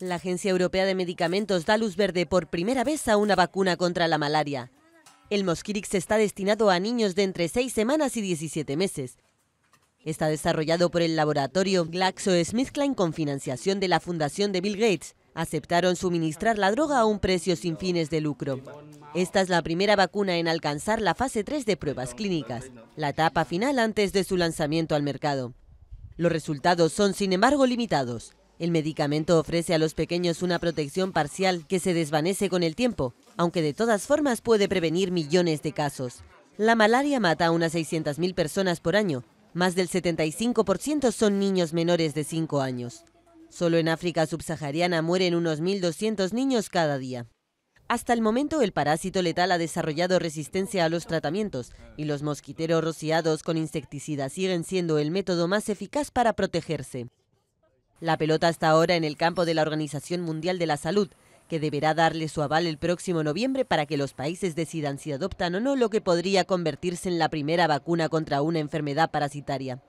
La Agencia Europea de Medicamentos da luz verde por primera vez a una vacuna contra la malaria. El Mosquirix está destinado a niños de entre 6 semanas y 17 meses. Está desarrollado por el laboratorio GlaxoSmithKline con financiación de la Fundación de Bill Gates. Aceptaron suministrar la droga a un precio sin fines de lucro. Esta es la primera vacuna en alcanzar la fase 3 de pruebas clínicas, la etapa final antes de su lanzamiento al mercado. Los resultados son, sin embargo, limitados. El medicamento ofrece a los pequeños una protección parcial que se desvanece con el tiempo, aunque de todas formas puede prevenir millones de casos. La malaria mata a unas 600.000 personas por año. Más del 75% son niños menores de 5 años. Solo en África subsahariana mueren unos 1.200 niños cada día. Hasta el momento el parásito letal ha desarrollado resistencia a los tratamientos y los mosquiteros rociados con insecticidas siguen siendo el método más eficaz para protegerse. La pelota está ahora en el campo de la Organización Mundial de la Salud, que deberá darle su aval el próximo noviembre para que los países decidan si adoptan o no lo que podría convertirse en la primera vacuna contra una enfermedad parasitaria.